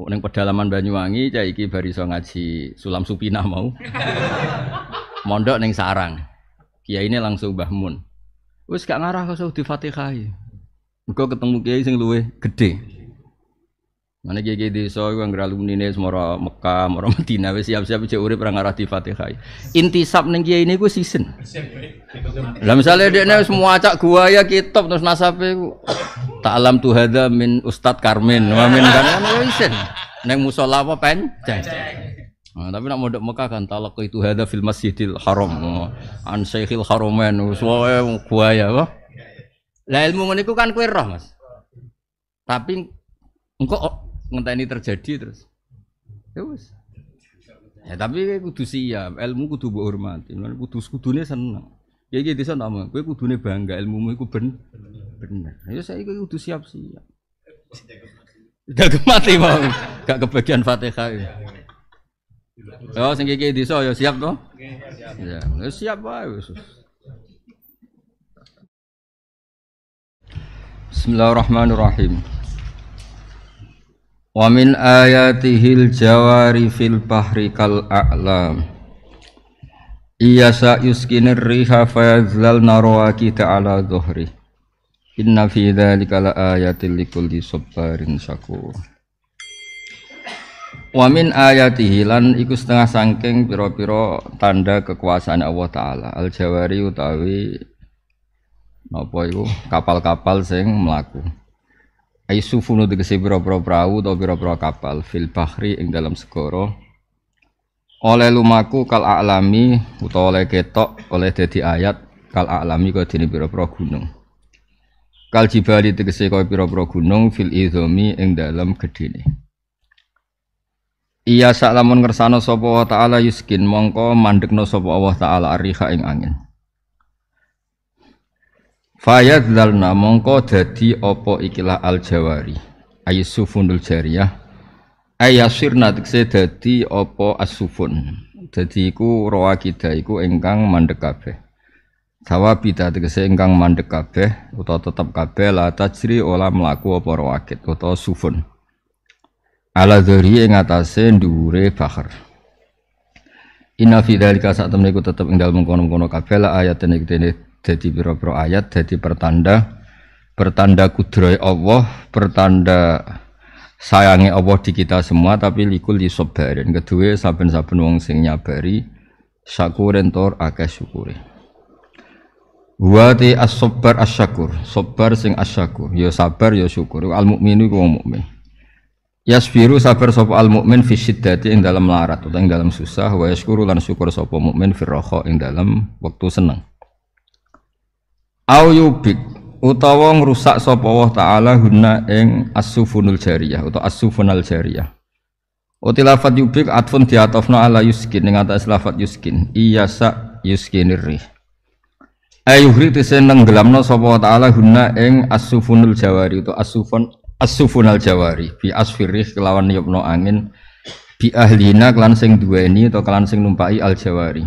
Oh, neng pedalaman Banyuwangi, cah iki bariso ngaji sulam supina mau. Mondok neng sarang. Kiai ini langsung bahmun. Mun. Wis gak ngarah kok di Fatihah. Engko ketemu kiai sing luwe gede. Mana gede so iku anggere alumni nih semua Mekah, semua Medina, wis siap-siap cewek urip ra ngarah di Fatihah. neng gie ini gue season. Lah dia dekne semua acak gua ya kitab terus gue. tak alam tuh ada min Ustad Karmin wa min kan, kan, kan season. neng musola apa pen? Nah, tapi nak dek Mekah kan talak itu hadza fil Masjidil Haram. An Syekhil Haramain wis gua ya wah. Lah ilmu ngene kan kowe roh, Mas. Tapi engko ngenteni terjadi terus. Ya wis. Ya tapi kowe kudu siap, ilmu kudu mbok hormati. Lan kudu kudune seneng. Ya iki desa nama, kowe kudune bangga ilmumu iku ben bener. Ya saya kowe kudu siap-siap. Gak kemati mau, gak kebagian Fatihah. Oh, sing iki desa ya siap to? Ya, ya, siap ya wae Bismillahirrahmanirrahim. Wa min hil jawari fil bahri kal a'lam. Iya sa yuskinir riha fayazlalna kita ta'ala zuhri Inna fi dhalika la ayatil likulli sabarin syakur. Wa min ayatihi lan iku setengah sangking piro piro tanda kekuasaan Allah taala. Al Jawari utawi napa kapal-kapal sing melakukan Ai sufunu tegese pira perahu prau utawa pira-pira kapal fil bahri ing dalam segara oleh lumaku kal alami utawa oleh ketok oleh dadi ayat kal alami kau dene pira-pira gunung kal jibali tegese kaya pira-pira gunung fil izami ing dalam gedene Iya sak lamun ngersano sapa Allah taala yuskin mongko mandekno sapa Allah taala ariha ing angin. Fayad dalna mongko dadi opo ikilah al jawari ayusufunul jariyah ayasirna tekse dadi opo asufun dadi ku roa kita iku engkang mandek kabeh pita tegese engkang mandek kabeh utawa tetep kabeh la tajri ola mlaku apa rawakit utawa sufun. Ala dori ing atase dhuwure bakhar. Inna fi dzalika sak temne iku tetep ing dalem kono-kono kabeh la jadi biro-biro ayat, jadi pertanda pertanda kudroy Allah, pertanda sayangi Allah di kita semua tapi likul di sobarin Kedua saben-saben wong sing nyabari syakurin tor akeh syukuri Wati as as asyakur, sobar sing as-syakur ya sabar ya syukur. Al mukminu ku wong mukmin. Yasbiru sabar sapa al mukmin fi syiddati ing dalam larat atau ing dalam susah wa yaskuru lan syukur sapa mukmin fi ing dalam waktu seneng au yubik utawa ngrusak sapa Allah taala hunna ing as-sufunul jariyah utawa as-sufunal jariyah Utilafat yubik atfun diatofna ala yuskin ing atas lafat yuskin iya sak yuskinir rih Ayuhri tisen nenggelamna sapa taala hunna ing as-sufunul jawari utawa as-sufun as-sufunal jawari bi asfirih kelawan yupno angin bi ahlina kelan sing duweni utawa kelan sing al jawari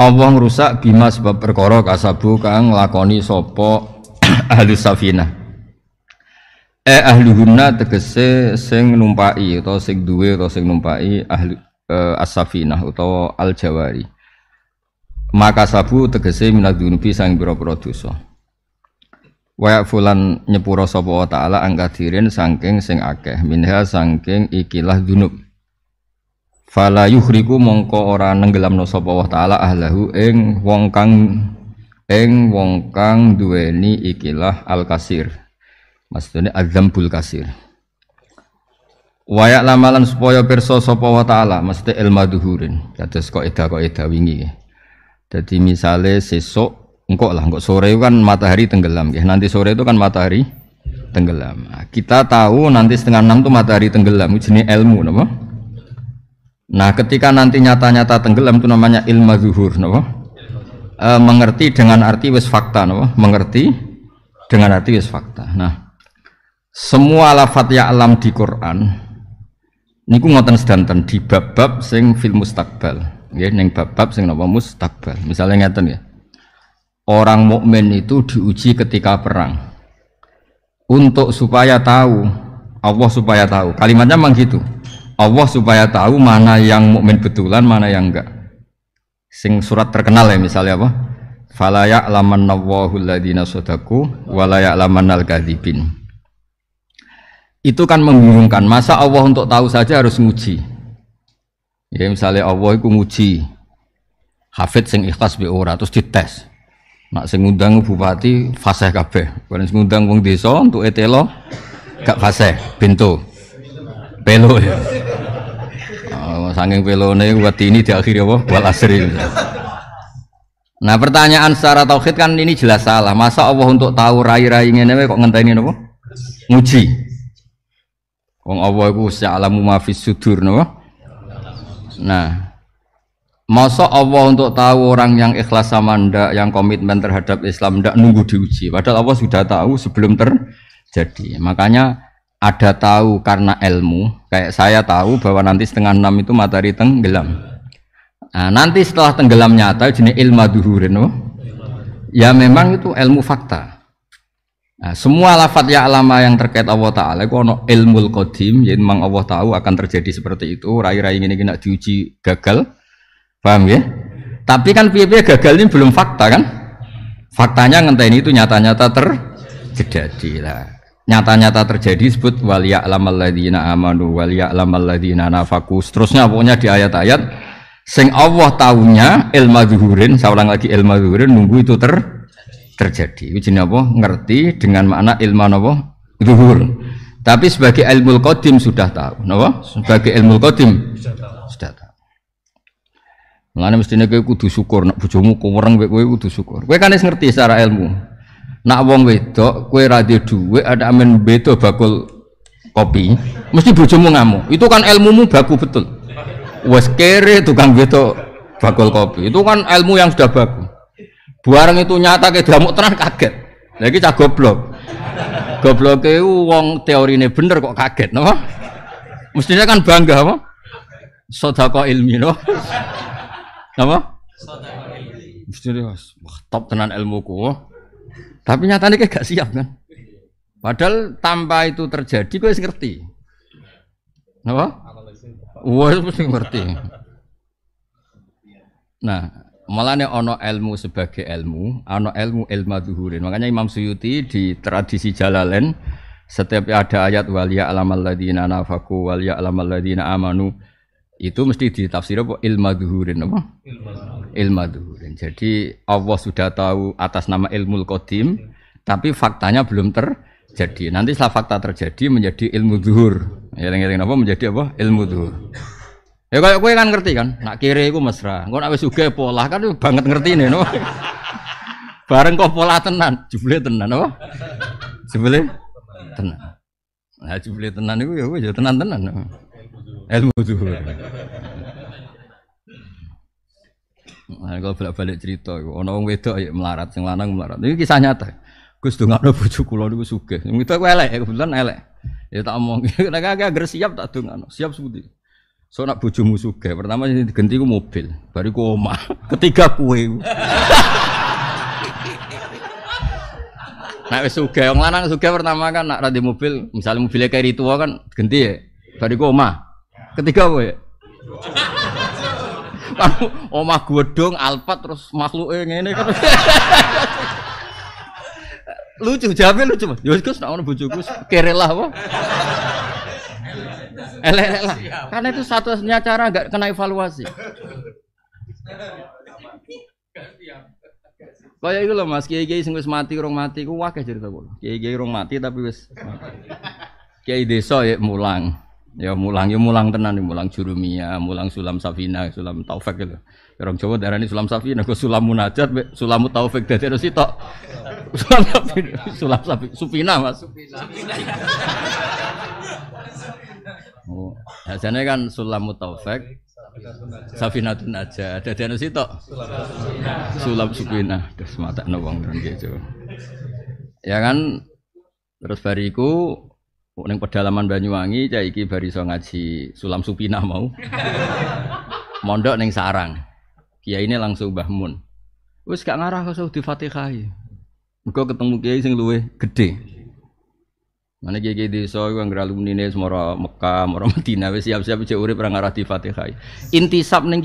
Allah rusak bima sebab perkara kasabu kang nglakoni sapa ahli safinah eh guna tegese sing numpaki atau sing duwe atau sing numpaki ahli eh, as-safinah utawa al-jawari maka sabu tegese minad dunubi sang pira-pira dosa wa fulan nyepuro sapa taala angkatirin saking sing akeh minha saking ikilah dunub Fala yuhriku mongko ora nenggelamno sapa wa taala ahlahu Eng wong kang ing wong kang duweni ikilah al-kasir. Maksudnya azambul kasir. Wayak lamalan supaya perso sapa wa taala mesti ilmu duhurin. Dados kok eda kok wingi. Jadi misalnya sesok engkok lah engkok sore kan matahari tenggelam ya. Nanti sore itu kan matahari tenggelam. Nah, kita tahu nanti setengah enam tuh matahari tenggelam. Jenis ilmu, nama? Nah, ketika nanti nyata-nyata tenggelam itu namanya ilmu zuhur, no? e, mengerti dengan arti wis fakta, no? mengerti dengan arti wis fakta. Nah, semua lafat ya alam di Quran niku ngoten sedanten di bab-bab sing fil mustakbal. Ya, neng bab-bab sing nama mustakbal. Misalnya ngeten ya. Orang mukmin itu diuji ketika perang untuk supaya tahu Allah supaya tahu. Kalimatnya memang gitu Allah supaya tahu mana yang mukmin betulan, mana yang enggak. Sing surat terkenal ya misalnya apa? Falayak laman Allahu ladina sodaku, walayak laman al Itu kan membingungkan. Masa Allah untuk tahu saja harus nguji. Ya misalnya Allah itu nguji hafid sing ikhlas bi ora terus dites. Nak sing ngundang bupati fasih kabeh. Kalau sing ngundang wong desa untuk etelo gak fasih, bintu pelo ya. Oh, sanging nih buat ini di akhir ya wah buat asri. Nah pertanyaan secara tauhid kan ini jelas salah. Masa Allah untuk tahu rai-rai nih kok ini nopo? Nguji. Wong Allah itu sya'alamu maafis sudur nopo? Nah, masa Allah untuk tahu orang yang ikhlas sama ndak, yang komitmen terhadap Islam ndak nunggu diuji. Padahal Allah sudah tahu sebelum terjadi. Makanya ada tahu karena ilmu kayak saya tahu bahwa nanti setengah enam itu matahari tenggelam nah, nanti setelah tenggelam nyata jenis ilmu duhurin no? ya memang itu ilmu fakta nah, semua lafat ya alama yang terkait Allah Ta'ala itu ada ilmu qadim ya memang Allah tahu akan terjadi seperti itu rai-rai ini kena diuji gagal paham ya? tapi kan piye gagal ini belum fakta kan faktanya ini itu nyata-nyata terjadi lah nyata-nyata terjadi sebut waliya amanu waliya alamal Terusnya nafaku seterusnya pokoknya di ayat-ayat sing Allah tahunya ilmu zuhurin saya ulang lagi ilmu zuhurin nunggu itu ter terjadi ujian apa ngerti dengan makna ilmu apa zuhur tapi sebagai ilmu qadim sudah tahu apa sebagai ilmu qadim sudah tahu Mulane mestine kowe kudu syukur nek bojomu kuwereng kowe kudu syukur. Kowe kan wis ngerti secara ilmu nak wong wedok kue radio duwe ada amin beto bakul kopi mesti bojomu ngamuk itu kan ilmu mu baku betul wes kere tukang beto bakul kopi itu kan ilmu yang sudah baku buarang itu nyata ke damuk terang kaget lagi cah goblok goblok itu e, uh, wong teori teorine bener kok kaget no? mestinya kan bangga apa sodako ilmi no? apa mestinya wah top tenan ilmu ilmuku tapi nyatanya kayak gak siap kan. Padahal tanpa itu terjadi gue ngerti. Apa? Wah, mesti ngerti. Nah, malahnya ono ilmu sebagai ilmu, ono ilmu ilmu duhurin. Makanya Imam Suyuti di tradisi Jalalain setiap ada ayat walia alamal ladina nafaku walia alamal ladina amanu itu mesti ditafsir apa ilmu duhurin apa ilmu duhurin jadi Allah sudah tahu atas nama ilmu qadim tapi faktanya belum terjadi nanti setelah fakta terjadi menjadi ilmu duhur ya apa menjadi apa ilmu duhur ya kayak gue kan ngerti kan nak kiri gue mesra gue nak suge pola kan banget ngerti ini no bareng kok pola tenan jubli tenan apa jubli tenan nah jubli tenan itu ya gue ya tenan tenan no ilmu zuhur nah, kalau balik balik cerita ono wong wedok ya melarat sing lanang melarat ini kisah nyata Gus dongakno bojo kula niku sugih. Wong itu elek, kebetulan elek. Ya tak omong, nek agak siap tak nggak, Siap sebuti. So nak bojomu musuge. pertama ini diganti ku mobil, baru ku oma. ketiga kue. Nak wes sugih, yang lanang sugih pertama kan nak radio mobil, misalnya mobilnya kayak tua kan ganti ya, baru ku oma. Ketiga apa ya? Kan omah godong alpat terus makhluk yang ini kan. lucu jawabnya lucu mas yo ya gus nak ono bojoku kere lah apa elek elek lah karena itu satunya cara nggak kena evaluasi Kayak itu loh mas, kiai kiai sing mati rong mati, ku wakil cerita gue. Kiai kiai rong mati tapi wis kiai desa ya mulang. Ya mulang, ya mulang tenan, nih ya mulang jurumia, mulang sulam safina, sulam taufik gitu. Ya, orang Jawa daerah ini sulam safina, kok sulam munajat, be, sulam taufik dari terus itu. Sulam safina, sulam safina, supina mas. Supina. Oh, hasilnya kan sulam taufik, tuh aja ada di anus itu sulap supina terus mata nawang dan gitu ya kan terus bariku Neng pedalaman Banyuwangi, cah iki bariso ngaji sulam supina mau. Mondok neng sarang. Kiai ini langsung Mbah Mun. Wis gak ngarah kok di Fatihah. Mergo ketemu kiai sing luwe gede. Mana gede so, soi anggere alumni ne semora Mekah, semua Madinah wis siap-siap cek urip ora ngarah inti Fatihah. neng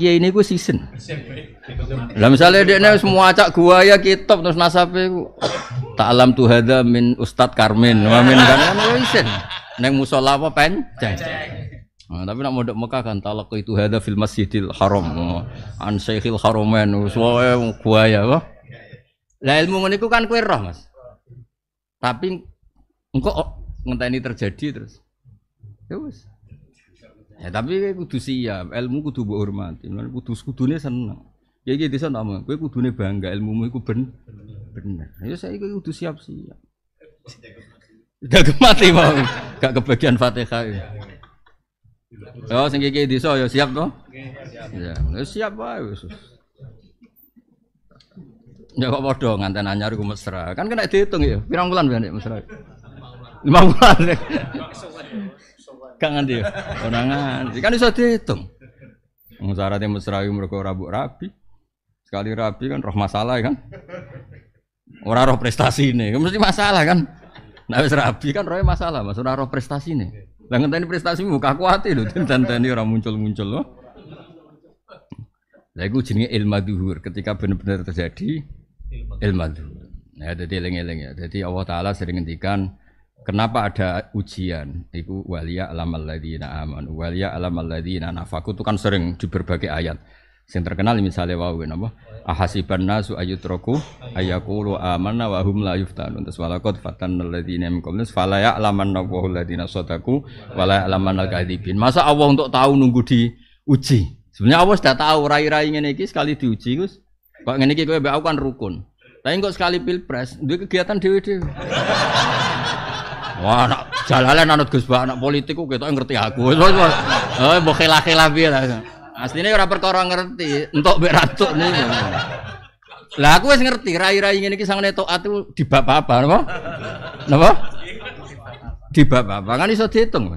ning ini gue season. Lah dia dekne semua acak gua ya kitab terus nasabe tak alam tuh ada min Ustad Karmin wa min kan, kan, kan season. neng musola apa pen? Nah, tapi nak modok Mekah kan talak itu ada film Masjidil Haram. An Syekhil Haramain wis gua ya. Lah ilmu ngene kan kue roh, Mas. Tapi engkau ini terjadi terus. Ya wis. Ya tapi kudu siap, ilmu kudu buat hormati. Lan kudu kudune seneng. Ya iki desa ama, kowe kudune bangga ilmu mu iku ben bener. Ya saya iku kudu siap-siap. Gak mati mau, gak kebagian Fatihah. Ya. Oh, sing iki desa ya siap dong? Ya, ya, siap pak, ya wis. Ya kok bodoh nganten anyar gue mesra. Kan kena dihitung ya, pirang bulan biyen mesra. Lima bulan. dia. kangen dia, kangen Kan iso dihitung. Syaratnya mesrawi mereka rabu rapi, Sekali rapi kan roh masalah kan. orang roh prestasi ini, kan mesti masalah kan. Nah wis rapi kan roh masalah, Mas. orang roh prestasi ini. Lah ngenteni prestasi muka kuati lho, tenteni orang muncul-muncul loh. Lah iku jenenge ilmu duhur ketika benar-benar terjadi ilmu duhur. Nah, jadi lengi lengi ya. Jadi Allah Ta'ala sering ngendikan Kenapa ada ujian? Itu Walia alam alladzina aman, Walia alam alladzina nafaku itu kan sering di berbagai ayat. Yang terkenal misalnya wau ya, napa? Ahasiban nasu ayutroku ayaqulu amanna wa hum la yuftanun. Terus walaqad fatannal ladzina min qablihim fala ya'lamanna Allahu alladzina sadaqu wa la ya'lamanal Masa Allah untuk tahu nunggu diuji? Sebenarnya Allah sudah tahu rai-rai ngene iki sekali diuji, Gus. Kok ngene iki kowe aku kan rukun. Tapi kok sekali pilpres, duwe kegiatan dhewe-dhewe. Wah, anak jalalan anut Gus Bah, anak politik kok ketok ngerti aku. Wis wis. Eh mbok khilaf-khilaf piye ta. perkara ngerti, untuk beratuk ratuk Lah aku wis ngerti rai-rai ini iki neto. atu di bab apa nopo? Nopo? Di bab apa? Kan iso dihitung.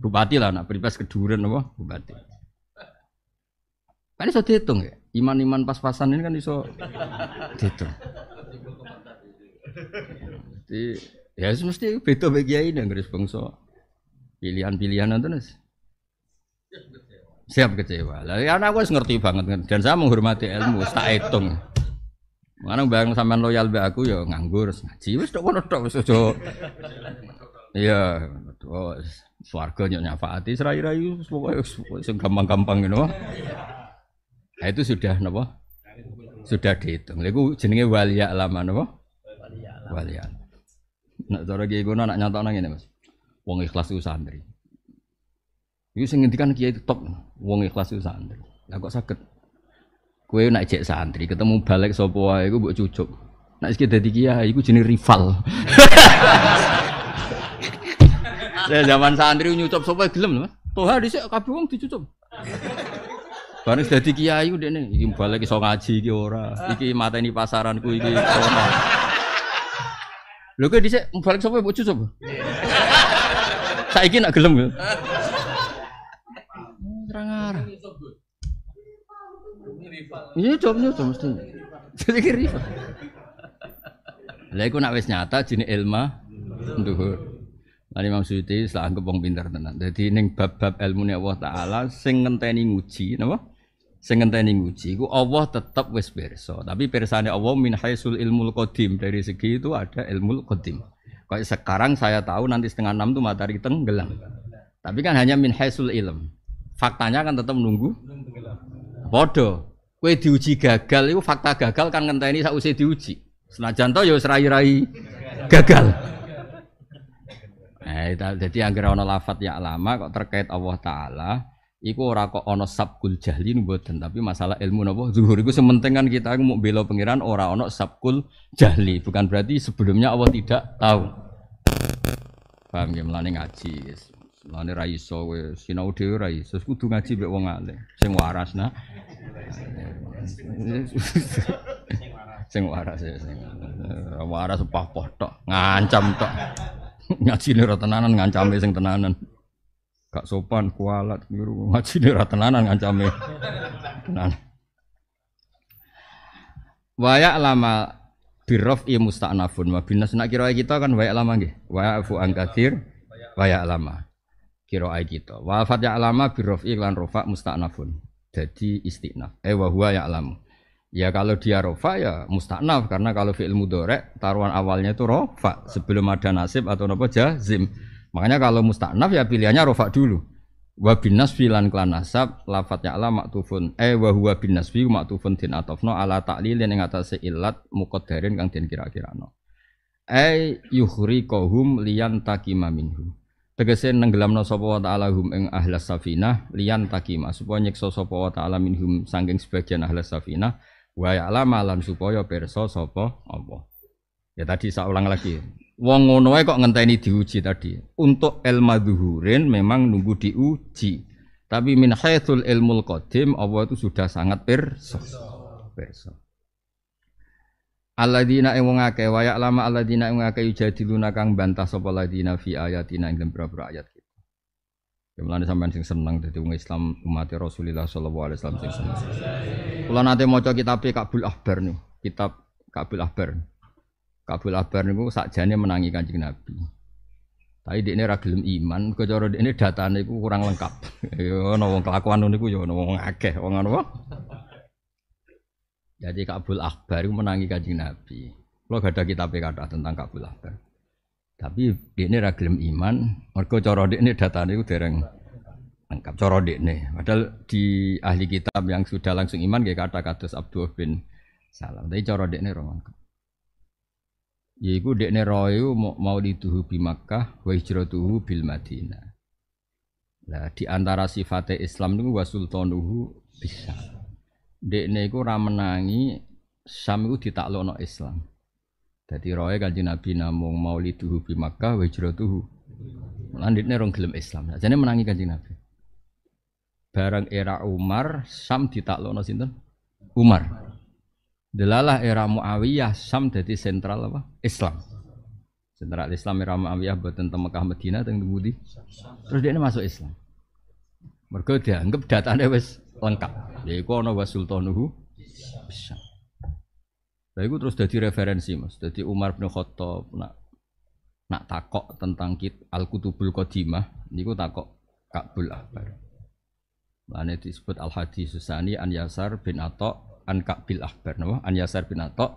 Bupati lah anak pripes keduren nopo, Bupati. Kan iso dihitung ya. Iman-iman pas-pasan ini kan iso diitung. Jadi Ya mesti beda bagi kiai dan Inggris bangsa. Pilihan-pilihan nanti nes. Siap kecewa. Lah ya anak gue ngerti banget kan. dan saya menghormati ilmu, tak hitung. Mana bareng sampean loyal be aku ya nganggur ngaji wis tok kono tok wis Iya, wis swarga nyok nyafaati serai-rai wis pokoke gampang-gampang ngono. Nah itu sudah napa? Sudah dihitung. Lha iku jenenge waliya alam napa? Waliya alam. Nak cara kiai gue nak nyata nang ini mas. Wong ikhlas itu santri. Iku sing ngendikan kiai top. Wong ikhlas itu santri. Lah kok sakit? Kue nak cek santri ketemu balik sopo iku buat cucuk. Nak iki dari kiai iku jenis rival. Saya zaman santri nyucup sopo gelem mas. Toha dhisik kabeh wong dicucup. Bareng dadi kiai udah nih, iki balik iso ngaji iki ora. Iki mateni pasaranku iki ora. Lho kowe dhisik balik sapa bocu sapa? Saiki nak gelem. Ora ya. arah. Iya, jawab nyusul iya, mesti. Jadi kiri. Lah iku nak wis nyata jenis ilmu dhuhur. nanti Imam Suyuti salah anggap wong pinter tenan. Dadi ning bab-bab ilmu Nya Allah taala sing ngenteni nguji napa? sing ngenteni nguji iku Allah tetap wis pirsa. Tapi pirsane Allah min haisul ilmul qadim dari segi itu ada ilmul qadim. Kayak sekarang saya tahu nanti setengah enam tuh matahari tenggelam. Tapi kan hanya min haisul ilm. Faktanya kan tetap nunggu. Bodoh. Kue diuji gagal, itu fakta gagal kan saya usai diuji. Senajan to ya serai-rai gagal. Nah, jadi anggere ana lafat ya lama kok terkait Allah taala Iku ora kok ono sabkul jahli mboten, tapi masalah ilmu napa zuhur iku sementing kan kita mau bela pengiran ora ono sabkul jahli, bukan berarti sebelumnya Allah tidak tahu. Paham ya melane ngaji guys. Melane ra iso kowe sinau dhewe ra iso kudu ngaji mek wong alim sing waras nah. sing waras ya sing waras sepah-pah tok, ngancam tok. Ngaji ora tenanan ngancam sing tenanan. Kak sopan kualat biru ngaji di ratenanan ngancamnya tenan wayak lama birof i mustanafun ma binas nak kira kita kan wayak lama nggih wayak fu angkatir wayak lama kira kita Wafat ya lama birof i lan rofa mustanafun jadi istiqnaf eh wahua wah ya lama Ya kalau dia rofa ya mustanaf karena kalau fi'il mudorek taruhan awalnya itu rofa sebelum ada nasib atau apa jazim. Makanya kalau mustaknaf ya pilihannya rofak dulu. Wa bin nasbi lan klan nasab lafadznya ala maktufun eh wa huwa bin nasbi maktufun din atofno ala taklilin yang atase ilat muqaddarin kang den kira kira no. Eh yuhri kohum liyan takima minhum. Tegese nenggelamno sapa wa ta'ala hum ing ahlas safinah liyan takima supaya nyiksa sapa wa ta'ala minhum sangking sebagian ahlas safinah wa ya'lama lan supaya pirsa sapa apa. Ya tadi saya ulang lagi. Wong ngono kok ngenteni diuji tadi. Untuk ilmu zuhurin memang nunggu diuji. Tapi min haitsul ilmul qadim Allah itu sudah sangat pirsa. Pirsa. Alladzina ing wong akeh wa ya'lama alladzina ing akeh yujadiluna kang bantah sapa alladzina fi ayatina ing beberapa ayat kita. Kemulane ya, sampean sing seneng dadi wong Islam umat Rasulullah sallallahu alaihi wasallam sing seneng. Kula nate maca kitab Kabul Ahbar nih, kitab Kabul Ahbar. Kabul Akbar niku sakjane menangi Kanjeng Nabi. Tapi di ini ragil iman, mergo ini ini datane iku kurang lengkap. Ya ana kelakuan ngono niku ya ana akeh, wong apa? Jadi Kabul Akbar itu menangi Kanjeng Nabi. Lo gak ada kitab yang e kata tentang Kabul Akbar. Tapi di ini ragil iman, mergo ini data ini iku dereng lengkap cara ini, Padahal di ahli kitab yang sudah langsung iman dia kata kados Abdul bin Salam. Tapi coro dekne ini lengkap yaiku dekne royu mau dituhu bi Makkah wa hijratuhu bil Madinah. Lah di antara sifate Islam niku wa sultanuhu bisa. Dekne iku ora menangi Syam iku ditaklukno Islam. Jadi roe kanji Nabi namung mauliduhu bi Makkah wa hijratuhu. Landitne rong gelem Islam. Jadi menangi kanji Nabi. Barang era Umar Syam ditaklukno sinten? Umar. Delalah era Muawiyah sam jadi sentral apa? Islam. Sentral Islam era Muawiyah buat tentang Mekah Medina Budi. Terus dia ini masuk Islam. anggap dianggap datane wes lengkap. Yaiku ana wa sultanuhu bisa. Lah itu terus jadi referensi Mas. Jadi Umar bin Khattab nak nak takok tentang kit Al Kutubul Qadimah niku takok Kabul Akbar. Mane disebut Al Hadis Susani An Yasar bin Atok an Kabil Ahbar napa an Yasar bin Atok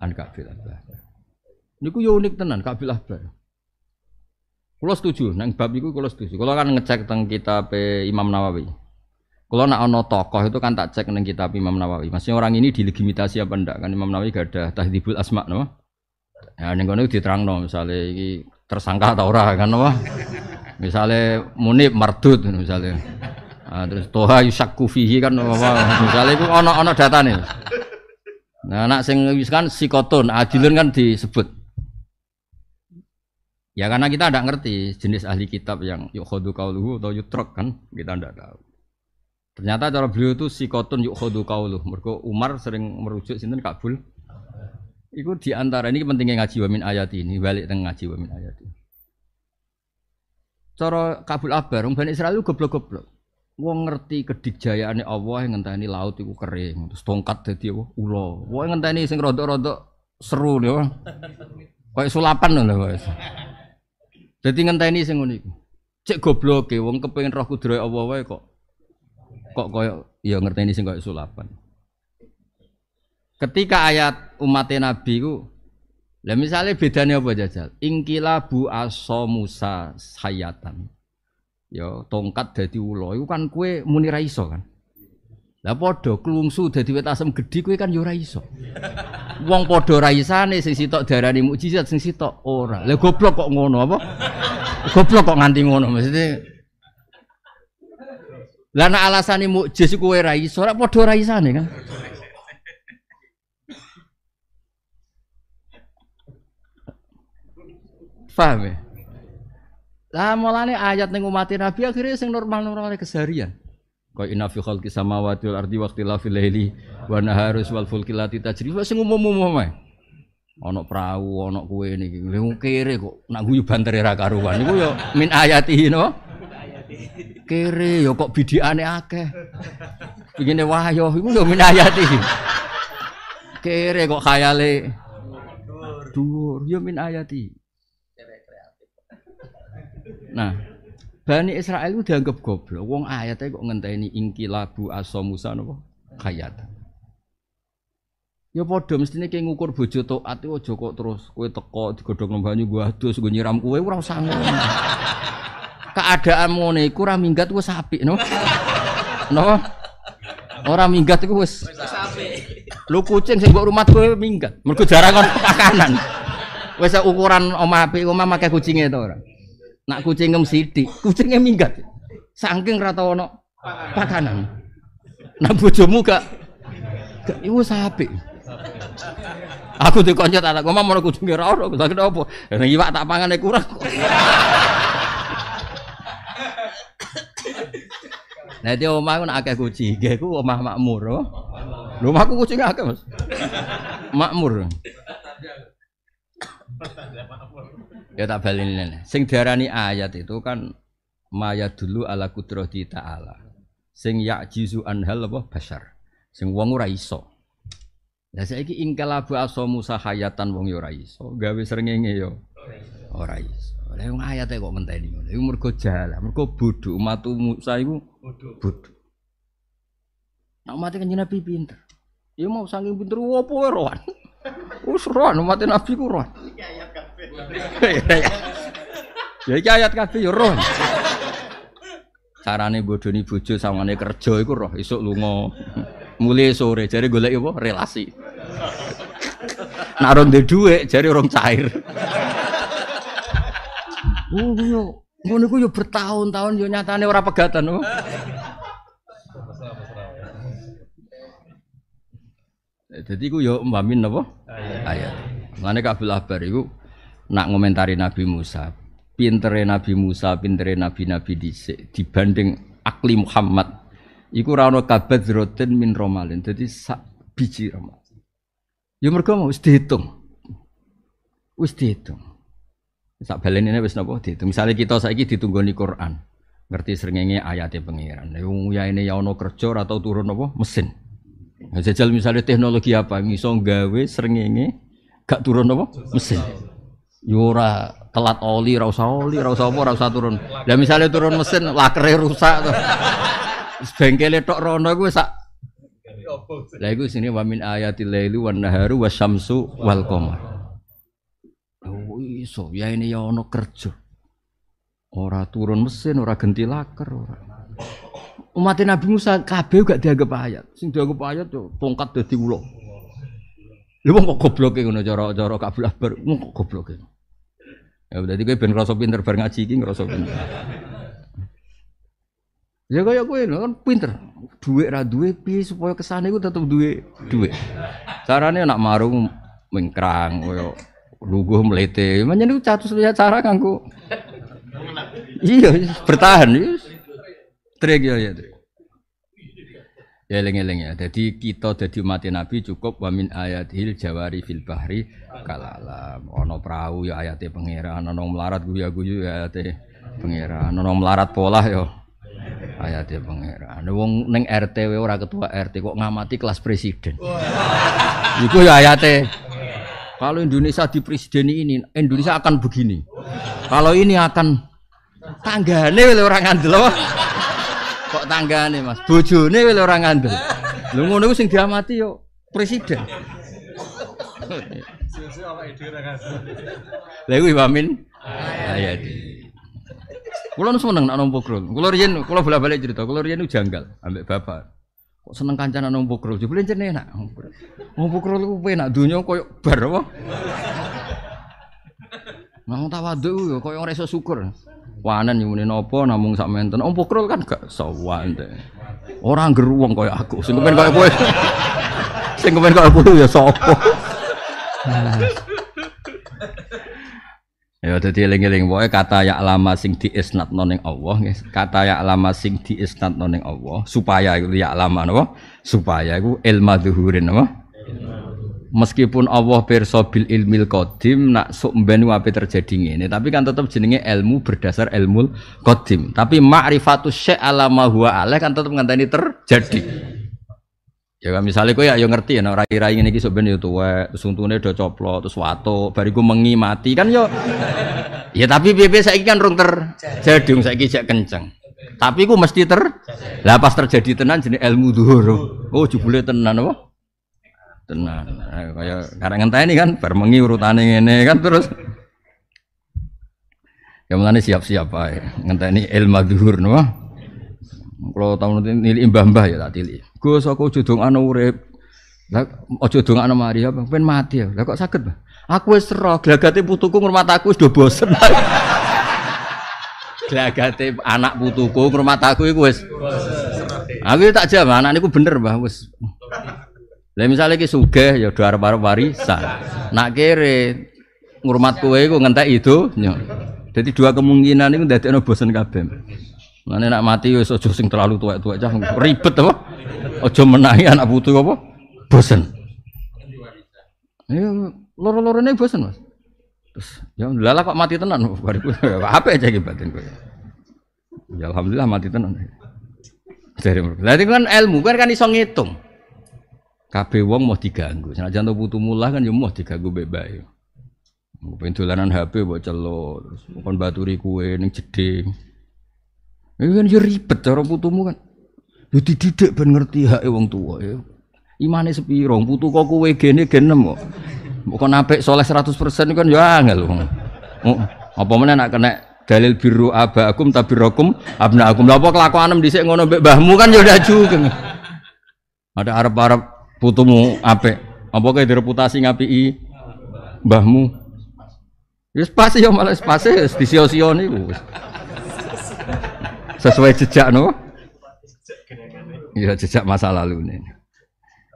an Kabil Ahbar niku yo unik tenan Kabil Ahbar kula setuju nang bab iku kula setuju kula kan ngecek teng kitab Imam Nawawi kalau nak ono tokoh itu kan tak cek neng kitab Imam Nawawi. Maksudnya orang ini dilegitimasi apa ndak? Kan Imam Nawawi gak ada tahdibul asma, nama. Ya neng kono diterang no, misalnya ini tersangka atau orang kan, nama. Misalnya munib mardut, misalnya. Nah, terus toha yusakku fihi kan apa misalnya itu ono-ono nih Nah, anak sing wis kan sikoton, adilun kan disebut. Ya karena kita tidak ngerti jenis ahli kitab yang yukhodu kauluhu atau yutrok kan kita tidak tahu. Ternyata cara beliau itu sikotun yukhodu kauluh. Mergo Umar sering merujuk sini Kabul. itu diantara ini pentingnya ngaji wamin ayat ini balik dengan ngaji wamin ayat ini. Cara Kabul Abar, Bani Israel itu goblok-goblok. Wong ngerti kedikjayaane Allah yang ngenteni laut iku kering, terus tongkat dadi ula. Wong ngenteni sing rodo rodo seru lho. Kayak sulapan lho wis. Dadi ngenteni sing ngono iku. Cek gobloke wong kepengin roh kudrohe Allah wae kok kok koyo ya ngerteni sing kayak sulapan. Ketika ayat umat Nabi ku lah misalnya bedanya apa jajal? bu aso Musa hayatan ya tongkat dadi ula iku kan kowe muni ra iso kan lah padha klungsu dadi wit asem gedhi kowe kan yo ya ora iso wong padha raisane isane sing sitok darani mukjizat sing sitok ora lah goblok kok ngono apa goblok kok nganti ngono maksudnya lah nek alasane mukjiz kowe ra iso ora padha kan Faham ya? Lah mulane ayat ning umat Nabi akhirnya sing normal normal keseharian. Kau inna fi khalqi samawati wal ardi waqtila fil laili wa nahari wal fulki lati tajri wa sing umum-umum ae. Ana prau, ana kuwe niki. Lha kere kok nak guyu bantere ra karuan. Niku ya min ayati no. Kere kok kok bidiane akeh. Begini wahyo iku ya min ayati. Kere kok khayale dur yo min ayati. Nah, Bani Israel itu dianggap goblok. Wong ayat ayatnya kok ngenteni ingkilabu aso Musa nopo kayat. Ya padha mestine kayak ngukur bojo taat iku aja kok terus kowe teko digodhog nang banyu gua adus gua nyiram kowe ora usah ngono. Keadaan ngene iku ora minggat wis sapi, no. No. Orang minggat iku wis apik. Lu kucing sing mbok rumah kowe minggat. Mergo jarang kon pakanan. Wis ukuran omah apik omah makai kucinge to ora. Nak kucing nggak sidik, kucingnya minggat. Sangking rata ono pakanan. Nak bojomu gak, gak sapi. Aku dikonco tak tak ngomong mau kucingnya rara, tak kena apa. Yang iwak tak pangannya kurang. Nah dia omah aku nak akeh kucing, gue aku omah makmur. Rumahku kucingnya akeh mas, makmur. Ya tak baleni. Sing diarani ayat itu kan maya dulu ala di ta'ala. Sing jizu anhal apa basar. Sing wong ora iso. Lah saiki ingkalabu aso Musa hayatan wong ya ora iso, gawe srengenge yo ya ora iso. Lah wong ayate kok ngenteni ngono. Iku mergo jalah, mergo bodho umat Musa iku bodho. Nah, umat kan Nabi pinter. Ya mau saking pinter opo ya, rohan. Wis rohan umat Nabi ku Ya iki ayat kabeh ya roh. Carane bodoni bojo sawangane kerja iku roh esuk lunga. Mulai sore jare golek apa? Relasi. Nak ora ndek dhuwit jare orang cair. Oh, iya. ngono iku yo ya bertahun-tahun yo ya nyatane ora pegatan. Oh. Jadi ku yo ya mbamin napa? Ayat. Mulane kabeh labar iku nak ngomentari Nabi Musa. Pintere Nabi Musa, pintere nabi-nabi dhisik dibanding akli Muhammad. Iku ra ono kabadrotin min romalin. Dadi sak biji romal. Ya mergo mau wis dihitung. Wis dihitung. Sak baleni wis napa dihitung. Misalnya kita saiki ditunggoni Quran. Ngerti srengenge ayate pengiran. Ya wong ya ini ya ono kerja atau turun apa mesin. Jajal misalnya teknologi apa ngiso gawe srengenge gak turun apa mesin. Yura telat oli, ra oli, ra usah apa, ra turun. Dan misalnya turun mesin lakere rusak to. Bengkele tok rono iku sak Lah iku sini Wamin min ayati laili wan nahari wasyamsu wal qamar. Oh iso ya ini ya ono kerja. Ora turun mesin, ora ganti laker, ora. Umat Nabi Musa kabeh gak dianggap ayat. Sing dianggap ayat yo tongkat dadi ulo. Lu wong kok gobloke ngono jorok cara kabeh ber, Wong kok gobloke. Ya berarti gue ben rasa pinter bar ngaji iki ngrasa pinter. Ya kaya kowe kan pinter. Duit ra duwe piye supaya kesane iku tetep duwe duit. Carane nak marung mengkrang koyo lungguh mlete. Menyen iku catus lihat cara kanggo. Iya, bertahan. Iya. Trik ya ya. Trik. Eling-eling ya. Jadi kita jadi umat Nabi cukup wamin ayat hil jawari fil bahri kalalam. Ono perahu ya ayatnya pangeran, ono melarat guya-guyu ya ayatnya pangeran, ono melarat pola ya ayatnya pangeran. Wong neng RTW ora ketua RT kok ngamati kelas presiden. Iku ya ayatnya, kalau Indonesia di presiden ini, Indonesia akan begini. Kalau ini akan tanggane oleh orang ngandel Kok tanggane, Mas? Bojone kowe ora ngandel. Lho ngono iku sing diamati yo presiden. Lha iku Iwamin. Ah, iya, ya Kulo nu seneng nak nompo grol. Kulo riyen kulo bolak-balik cerita, kulo riyen janggal ambek bapak. Kok seneng kancana nompo grol? Jebule jenenge enak. Nompo grol ku penak donya koyo bar apa? Mau tawadhu yo koyo ora iso syukur wanen yang muni nopo namung sak menten. Om pokrol kan gak sowan teh. orang geruwong kayak aku. Sing kepen kaya kowe. Sing kepen ya sapa? Ya dadi eling-eling boy kata ya lama sing esnat noning Allah guys. Kata ya lama sing esnat noning Allah supaya itu ya lama nopo Supaya itu ilmu duhurin nopo meskipun Allah pirsa bil ilmil qadim nak sok apa terjadi ini, tapi kan tetap jenenge ilmu berdasar ilmu qadim tapi ma'rifatus syai' ala ma alaih kan tetap ngenteni terjadi ya kan misalnya kok ya yo ya ngerti ya nek rai-rai ngene iki sok ben yo ya tuwek terus untune do coplo terus wato bariku mengi kan yo ya tapi bebe saiki kan rung terjadi saiki jek kenceng tapi ku mesti ter lah terjadi tenan jenis ilmu dhuhur oh jebule tenan apa tenan. Nah, kaya karangan ngenteni kan bar mengi urutane ngene kan terus Ya mulane siap-siap ae ini ilmu zuhur no Kalau tahun nanti nilai mbah-mbah ya tak tili. Gue aku jodong anu urip. Lah aja anu mari apa pengen mati ya. Lah kok sakit, bang? Aku wis sero glagate putuku ngurmat aku wis do bosen. glagate anak putuku rumah aku iku wis Aku tak jam anak niku bener, bang, wis. Lah misalnya ki sugih ya do arep-arep warisan. Nak kere ngurmat kowe iku ngentek itu. Jadi ya. dua kemungkinan itu ndadekno bosen kabeh. Mane nak mati wis aja sing terlalu tua-tua cah ribet apa? Aja menahi anak putu apa? Bosen. Ya loro-lorone bosen, Mas. Terus ya lala kok mati tenan bariku. Apa aja ki batin kowe. Ya alhamdulillah mati tenan. Dari, kan ilmu kan kan iso ngitung. Kabeh wong mau diganggu. Senajan to putu mulah kan yo ya mau diganggu bae Mau Pengen HP mbok celuk, terus kon baturi kue ning jedhe. Ini ya kan yo ya ribet cara putumu kan. Yo dididik ben ngerti hak e wong tua. ya. Imane sepiro, putu kok kowe gene genem kok. Mbok kon apik saleh 100% kan yo angel Apa mana nak kena dalil biru abna akum. abnaakum. Lah apa kelakuanem dhisik ngono bahmu kan yo juga. Ada Arab-Arab putumu ape, Apa kayak direputasi i bahmu? Ya spasi ya malah spasi, ya, di sio sio niku. Sesuai jejak no. Ya jejak masa lalu nih.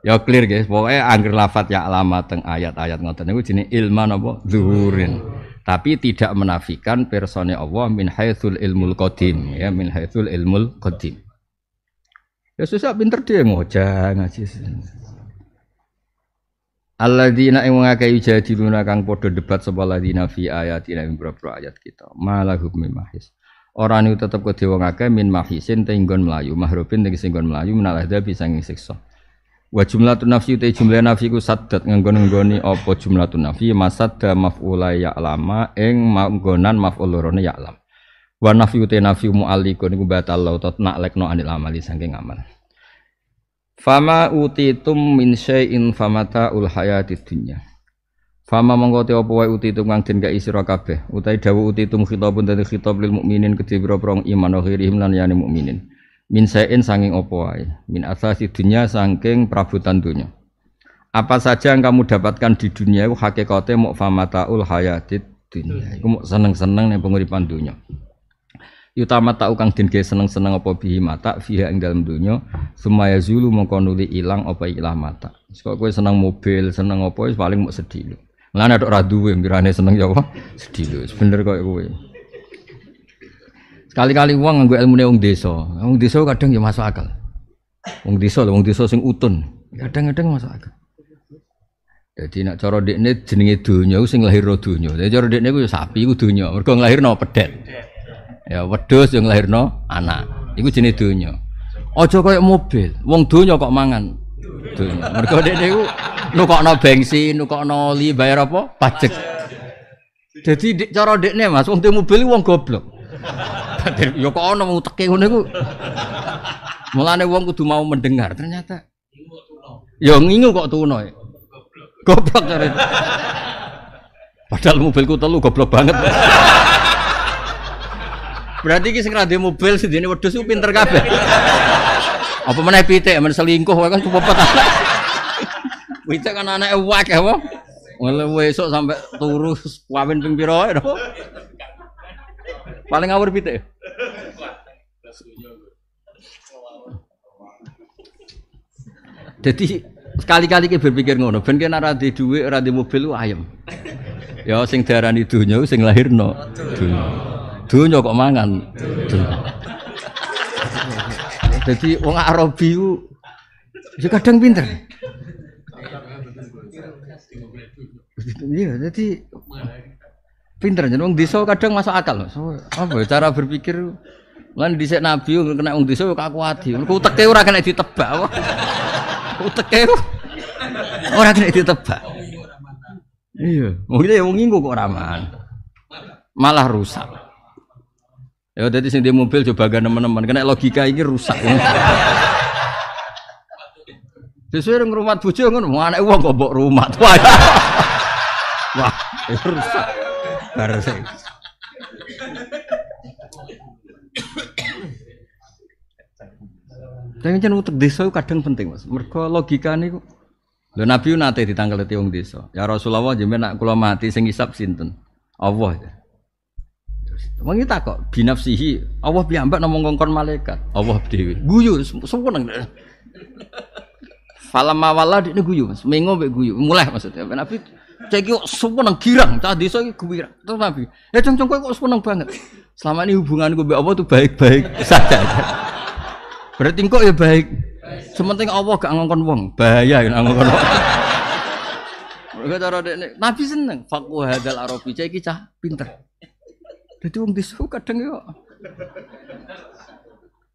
Ya clear guys, pokoknya anggir lafat ya alamat teng ayat-ayat ngoten itu. jenenge ilmu apa zuhurin. Tapi tidak menafikan persone Allah min haithul ilmul qadim ya min haithul ilmul qadim. Ya susah pinter dia ngoja ngaji. Alladzina ing wong akeh luna kang podo debat sapa di nafi ayat ini beberapa ayat kita. malah min mahis. orang itu tetap kudu wong akeh min mahisin te melayu mlayu, mahrubin te singgon mlayu menalah dabi sanging siksa. Wa tu nafsi utai jumlah nafsi ku sadat nggon-nggoni apa jumlatun nafsi masadda mafulai ya'lama ing manggonan maf'ul lorone ya'lam. Wa nafsi te nafsi mu'alliqun iku batal law tatna lekno anil amali sanging amal. Fama utitum min syai'in famata ul hayatid dunya. Fama mengkoti apa wae utitum kang den gak sira kabeh. Utai dawuh utitum khitabun dadi khitab lil mukminin kedhe pira-pira iman lan yani mukminin. Min syai'in sanging apa wae. Min asasi dunya sangking prabutan dunya. Apa saja yang kamu dapatkan di dunia itu hakikate muk famata hayatid dunya. Iku muk seneng-seneng ning penguripan dunya. Utama tak ukang den seneng-seneng apa bihi mata fiha ing dalam dunia sumaya zulu mongko nuli ilang apa ilah mata. sekok kowe seneng mobil, seneng apa wis paling mok sedih lho. Lan ada ora duwe mirane seneng ya apa? Sedih lho, bener kok kowe. Sekali-kali uang nganggo ilmune wong desa. Wong desa kadang ya masuk akal. Wong desa lho, wong desa sing utun. Kadang-kadang masuk akal. Jadi nak cara dekne jenenge donya sing ro donya. Jadi cara dekne ku ya sapi ku donya, mergo nglairno pedet. Ya wedhus yang no anak. itu jenis donya. ojo kayak mobil. Wong donya kok mangan. Donya. Mergo dhek niku nukokno bensin, nukokno li bayar apa? Pajak. Jadi dek cara dekne Mas, wong mobil wong goblok. Ya kok ana uteke ngono iku. Mulane wong kudu mau mendengar, ternyata Ya ngingu kok noy e. Goblok. Goblok Padahal mobilku telu goblok banget. Berarti ki sing ra si mobil sedene wedhus ku pinter kabeh. Apa meneh pitik men selingkuh wae kan cepet. Pitik kan anake akeh wae. Mulai besok sampai turus kawin ping pira Paling ngawur pitik. Jadi sekali-kali kita berpikir ngono, ben kena ora di dhuwit, mobil lu ayam. Ya sing diarani dunya sing lahirno. no. Dunya kok mangan. Jadi uang Arabi ku ya kadang pinter. Iya, jadi pinter jadi wong desa kadang masuk akal. So, apa ya cara berpikir Lan dhisik nabi kena uang diso kok aku adi. Kuteke ora kena ditebak. Kuteke ora kena ditebak. Iya, mungkin ya wong kok ora Malah rusak. Ya jadi sing di mobil coba gak nemen-nemen. Kena logika ini rusak. Sesuai ngrumat bojo ngono, anak wong kok rumah tua ya. Wah, ya rusak. Harus. Tapi jangan untuk desa itu kadang penting, Mas. Mergo logika kok Lo Nabi nate itu wong desa. Ya Rasulullah jenengan nak kulo mati sing isap Allah. Ya. Wong iki takok binafsihi, Allah piambak namung ngongkon malaikat, Allah dhewe. Guyu nang. Falam mawala dikne guyu, Mas. Mengo mbek guyu. Mulai maksudnya. Nabi cek semua nang girang, cah desa iki girang. Terus Nabi, eh cung kowe kok nang banget. Selama ini hubunganku mbek Allah tuh baik-baik saja." Berarti kok ya baik. Sementing Allah gak ngongkon wong, bahaya ya ngongkon wong. Nabi seneng, Fakuh hadal arabi cah iki cah pinter. Jadi wong desa kadang yo.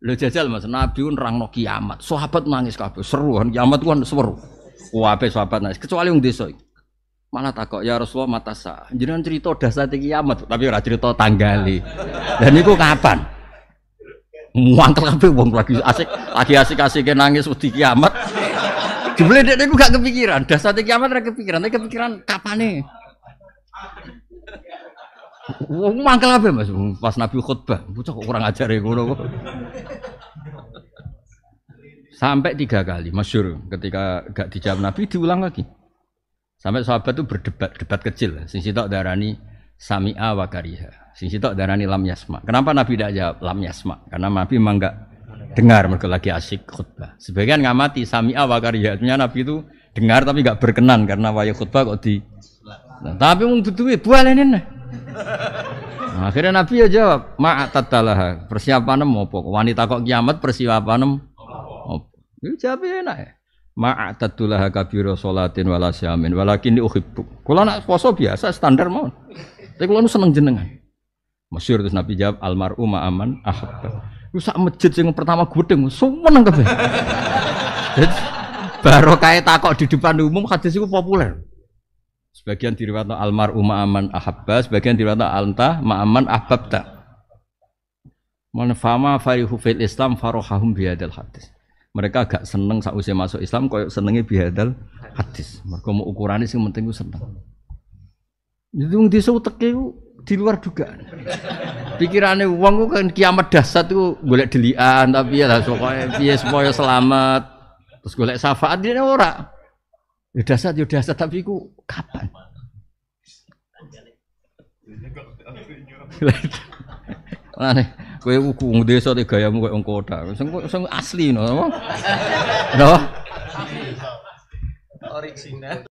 Lo jajal mas, Nabi nerang no kiamat. Sahabat nangis kabeh, seru kan kiamat kan seru. Kabeh sahabat nangis kecuali wong desa. Malah takok ya Rasulullah mata sa. Jangan cerita dasar kiamat, tapi ora cerita tanggali. Dan itu kapan? Muang kabeh wong lagi asik, lagi asik-asik nangis waktu kiamat. Jumlah dia niku gak kepikiran, dasar kiamat ora kepikiran, tapi kepikiran kapan nih? Wong mangkel apa Mas pas Nabi khutbah. Bocah kok kurang ajar ya kok. Sampai tiga kali masyur ketika gak dijawab Nabi diulang lagi. Sampai sahabat itu berdebat, debat kecil. Sisi sitok darani Sami wa kariha. Sisi sitok darani lam yasma. Kenapa Nabi tidak jawab lam yasma? Karena Nabi memang gak dengar mereka lagi asik khutbah. Sebagian mati Sami wa kariha. Artinya Nabi itu dengar tapi gak berkenan karena wayah khutbah kok di Nah, tapi mung buah bualene nah. Nah, akhirnya Nabi ya jawab, "Ma'at talaha." Persiapanem opo? Wanita kok kiamat persiapanem opo? Itu jawab enak ya. Ma'at talaha kabiro salatin wala syamin walakin uhibbuk. kalau nak poso biasa standar mau. Tapi kula seneng jenengan. Masyur terus Nabi jawab, "Almaru ma'aman ahabba." Ku sak masjid yang pertama gedeng, sumeneng Baru Barokah takok di depan umum hadis itu populer. Sebagian diriwayatno almar aman ahabba, sebagian diriwayatno anta ma'aman ahbabta. Man fama farihu fil Islam farohahum bihadal hadis. Mereka agak seneng usia masuk Islam kok senengnya bihadal hadis. Mereka mau ukurannya sih penting gue seneng. Jadi wong desa uteke di luar juga. Pikirannya uangku gue kan kiamat dahsyat tuh boleh delian tapi ya lah pokoke piye selamat. Terus golek syafaat dia ora. Ya dasar, ya dasar, tapi ku kapan? Lah nih, kowe uku wong desa te gayamu koyo wong kota. Sing sing asli no. No. Original.